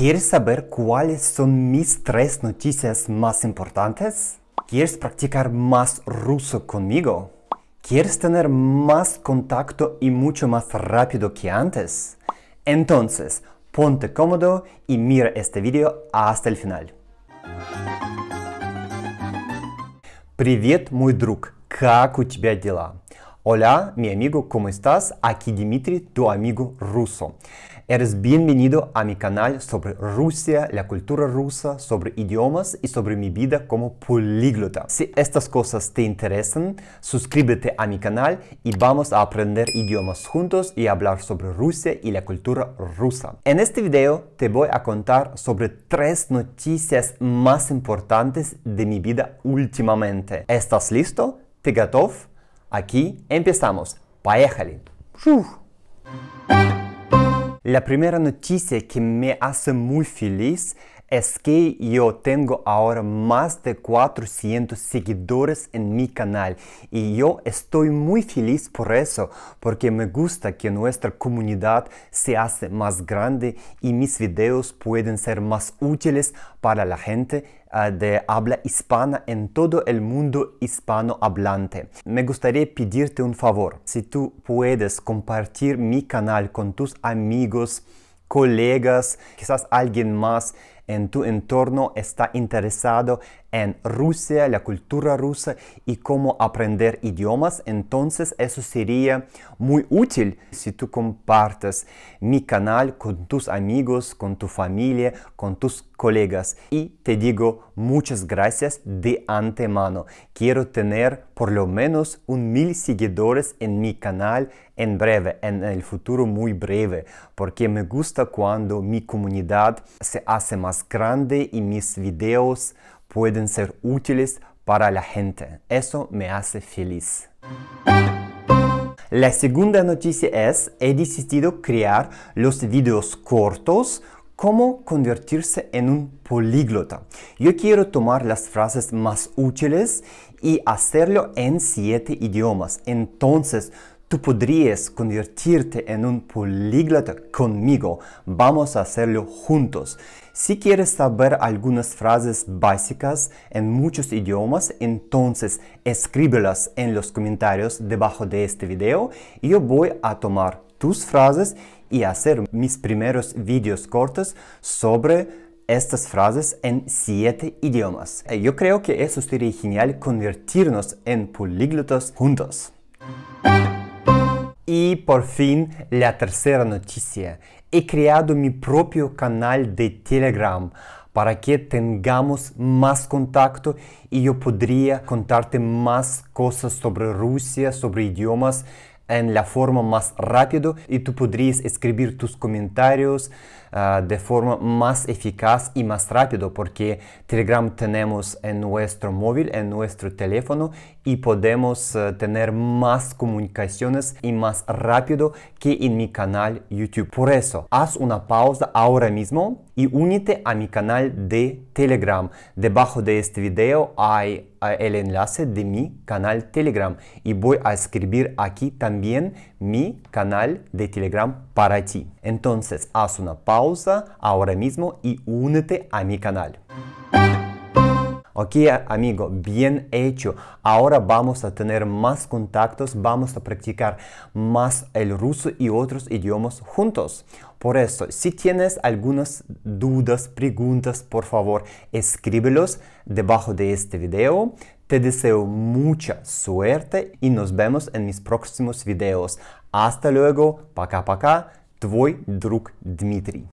¿Quieres saber cuáles son mis tres noticias más importantes? ¿Quieres practicar más ruso conmigo? ¿Quieres tener más contacto y mucho más rápido que antes? Entonces, ponte cómodo y mira este video hasta el final. Привет, мой друг! Как у тебя дела? Hola, mi amigo, ¿cómo estás? Aquí Dimitri, tu amigo ruso. Eres bienvenido a mi canal sobre Rusia, la cultura rusa, sobre idiomas y sobre mi vida como políglota. Si estas cosas te interesan, suscríbete a mi canal y vamos a aprender idiomas juntos y hablar sobre Rusia y la cultura rusa. En este video te voy a contar sobre tres noticias más importantes de mi vida últimamente. ¿Estás listo? ¿Te готов? Aquí empezamos. ¡Поехали! La primera noticia que me hace muy feliz es que yo tengo ahora más de 400 seguidores en mi canal y yo estoy muy feliz por eso, porque me gusta que nuestra comunidad se hace más grande y mis videos pueden ser más útiles para la gente eh, de habla hispana en todo el mundo hispanohablante. Me gustaría pedirte un favor. Si tú puedes compartir mi canal con tus amigos, colegas, quizás alguien más en tu entorno está interesado en Rusia, la cultura rusa y cómo aprender idiomas, entonces eso sería muy útil si tú compartes mi canal con tus amigos, con tu familia, con tus colegas. Y te digo muchas gracias de antemano. Quiero tener por lo menos un mil seguidores en mi canal en breve, en el futuro muy breve, porque me gusta cuando mi comunidad se hace más grande y mis videos pueden ser útiles para la gente. Eso me hace feliz. La segunda noticia es, he decidido crear los videos cortos como convertirse en un políglota. Yo quiero tomar las frases más útiles y hacerlo en siete idiomas. Entonces, Tú podrías convertirte en un políglota conmigo. Vamos a hacerlo juntos. Si quieres saber algunas frases básicas en muchos idiomas, entonces escríbelas en los comentarios debajo de este video y yo voy a tomar tus frases y hacer mis primeros videos cortos sobre estas frases en siete idiomas. Eh, yo creo que eso sería genial convertirnos en políglotas juntos. Y por fin, la tercera noticia. He creado mi propio canal de Telegram para que tengamos más contacto y yo podría contarte más cosas sobre Rusia, sobre idiomas en la forma más rápida y tú podrías escribir tus comentarios, Ah, de forma más eficaz y más rápido porque Telegram tenemos en nuestro móvil, en nuestro teléfono y podemos ah, tener más comunicaciones y más rápido que en mi canal YouTube. Por eso, haz una pausa ahora mismo y únete a mi canal de Telegram. Debajo de este video hay ah, el enlace de mi canal Telegram y voy a escribir aquí también mi canal de Telegram para ti. Entonces, haz una pausa pausa ahora mismo y únete a mi canal. Ok amigo, bien hecho. Ahora vamos a tener más contactos, vamos a practicar más el ruso y otros idiomas juntos. Por eso, si tienes algunas dudas, preguntas, por favor, escríbelos debajo de este video. Te deseo mucha suerte y nos vemos en mis próximos videos. Hasta luego, пока-пока, tu друг Dmitri.